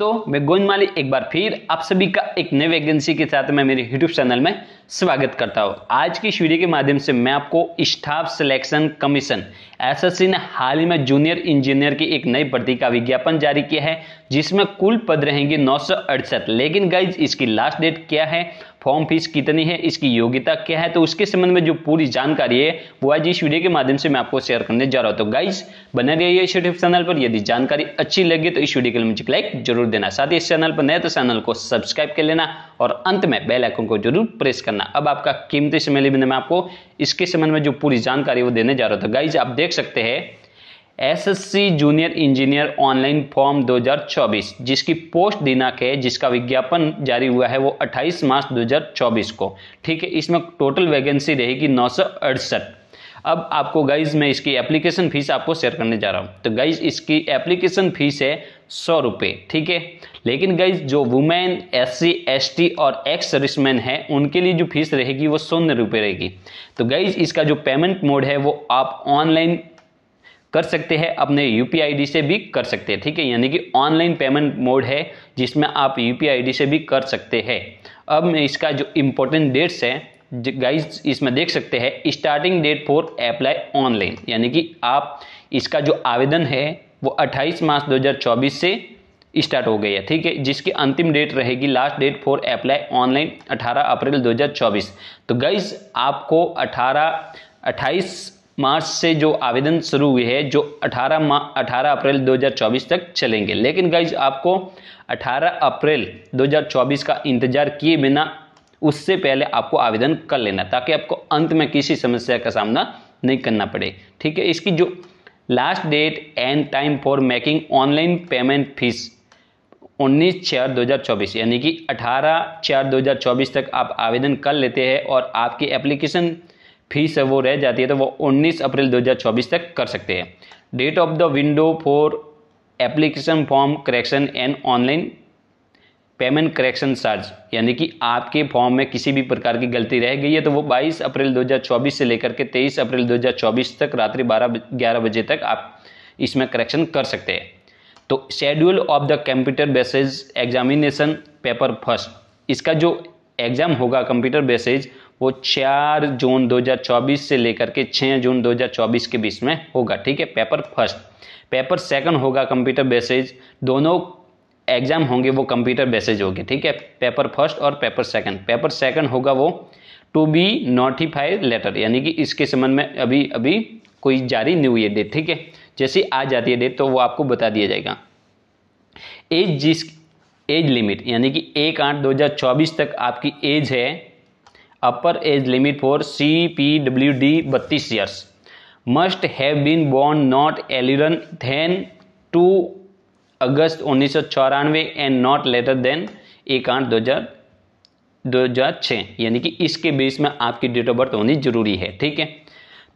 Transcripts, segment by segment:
दोस्तों मैं गोविंद माली एक बार फिर आप सभी का एक नए वैकेंसी के साथ मैं मेरे यूट्यूब चैनल में स्वागत करता हूँ आज की इस वीडियो के माध्यम से मैं आपको स्टाफ सिलेक्शन कमीशन एसएससी ने हाल ही में जूनियर इंजीनियर की एक नई भर्ती का विज्ञापन जारी किया है जिसमें कुल पद रहेंगे नौ लेकिन गाइज इसकी लास्ट डेट क्या है फॉर्म फीस कितनी है इसकी योग्यता क्या है तो उसके संबंध में जो पूरी जानकारी है वो आज इस वीडियो के माध्यम से मैं आपको शेयर करने जा रहा हूं तो गाइज बने रहिए इस यूट्यूब चैनल पर यदि जानकारी अच्छी लगी तो इस वीडियो के लिए मुझे लाइक जरूर देना साथ ही इस चैनल पर नए तो चैनल को सब्सक्राइब कर लेना और अंत में बेल आइकन को जरूर प्रेस करना अब आपका कीमती समय लिए में आपको इसके संबंध में जो पूरी जानकारी वो देने जा रहा था गाइज तो आप देख सकते हैं SSC junior engineer online form 2024 जिसकी पोस्ट दिनांक है जिसका विज्ञापन जारी हुआ है वो 28 मार्च 2024 को ठीक है इसमें टोटल वैकेंसी रहेगी नौ अब आपको गाइज मैं इसकी एप्लीकेशन फीस आपको शेयर करने जा रहा हूँ तो गाइज इसकी एप्लीकेशन फीस है सौ रुपये ठीक है लेकिन गाइज जो women S C S T और एक्स सर्विसमैन है उनके लिए जो फीस रहेगी वो शून्य रुपये रहेगी तो गाइज इसका जो पेमेंट मोड है वो आप ऑनलाइन कर सकते हैं अपने यू पी से भी कर सकते हैं ठीक है यानी कि ऑनलाइन पेमेंट मोड है जिसमें आप यू पी से भी कर सकते हैं अब इसका जो इम्पोर्टेंट डेट्स है गाइज इसमें देख सकते हैं starting date for apply online यानी कि आप इसका जो आवेदन है वो 28 मार्च 2024 से स्टार्ट हो गई है ठीक है जिसकी अंतिम डेट रहेगी last date for apply online 18 April 2024 तो गाइज आपको 18 28 मार्च से जो आवेदन शुरू हुए है जो 18 मा 18 अप्रैल 2024 तक चलेंगे लेकिन गाइज आपको 18 अप्रैल 2024 का इंतजार किए बिना उससे पहले आपको आवेदन कर लेना ताकि आपको अंत में किसी समस्या का सामना नहीं करना पड़े ठीक है इसकी जो last date and time for making online payment fees उन्नीस चार दो हज़ार चौबीस यानी कि अठारह चार दो हज़ार चौबीस तक आप आवेदन कर लेते हैं और आपकी एप्लीकेशन फीस है वो रह जाती है तो वो 19 अप्रैल 2024 तक कर सकते हैं date of the window for application form correction and online payment correction charge यानी कि आपके फॉर्म में किसी भी प्रकार की गलती रह गई है तो वो 22 अप्रैल 2024 से लेकर के 23 अप्रैल 2024 तक रात्रि बारह ग्यारह बजे तक आप इसमें करेक्शन कर सकते हैं तो schedule of the computer basis examination paper first इसका जो एग्ज़ाम होगा कंप्यूटर बेसिज वो चार जून 2024 से लेकर के छः जून 2024 के बीच में होगा ठीक है पेपर फर्स्ट पेपर सेकंड होगा कंप्यूटर बेसिज दोनों एग्ज़ाम होंगे वो कंप्यूटर बेसिज होगी ठीक है पेपर फर्स्ट और पेपर सेकंड पेपर सेकंड होगा वो टू बी नोटिफाइड लेटर यानी कि इसके संबंध में अभी अभी कोई जारी नहीं हुई है डेट ठीक है जैसे आ जाती है डेट तो वो आपको बता दिया जाएगा एज जिस एज लिमिट यानी कि एक आठ दो हज़ार चौबीस तक आपकी एज है upper age limit for C P W D बत्तीस years must have been born not earlier than two August उन्नीस सौ चौरानवे एंड नॉट लेटर देन एक आठ दो हज़ार दो हज़ार छः यानी कि इसके बेस में आपकी डेट ऑफ बर्थ होनी जरूरी है ठीक है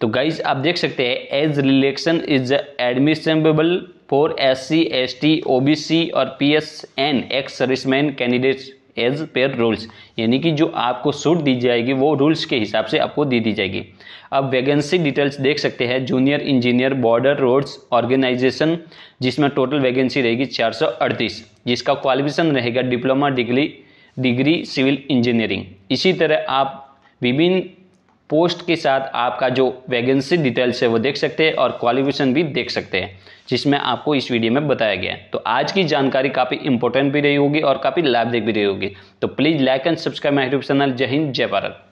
तो गाइज आप देख सकते हैं age relaxation is admissible for S C S T O B C और P S N ex serviceman candidates as per rules यानी कि जो आपको सूट दी जाएगी वो रूल्स के हिसाब से आपको दी दी जाएगी अब वैकेंसी डिटेल्स देख सकते हैं junior engineer border roads organisation जिसमें टोटल वैकेंसी रहेगी चार सौ अड़तीस जिसका क्वालिफिकेशन रहेगा diploma degree degree civil engineering इसी तरह आप विभिन्न पोस्ट के साथ आपका जो वैकेंसी डिटेल्स है वो देख सकते हैं और क्वालिफिकेशन भी देख सकते हैं जिसमें आपको इस वीडियो में बताया गया है तो आज की जानकारी काफ़ी इंपॉर्टेंट भी रही होगी और काफ़ी लाभदायक भी रही होगी तो please like and subscribe my YouTube channel जय हिंद जय भारत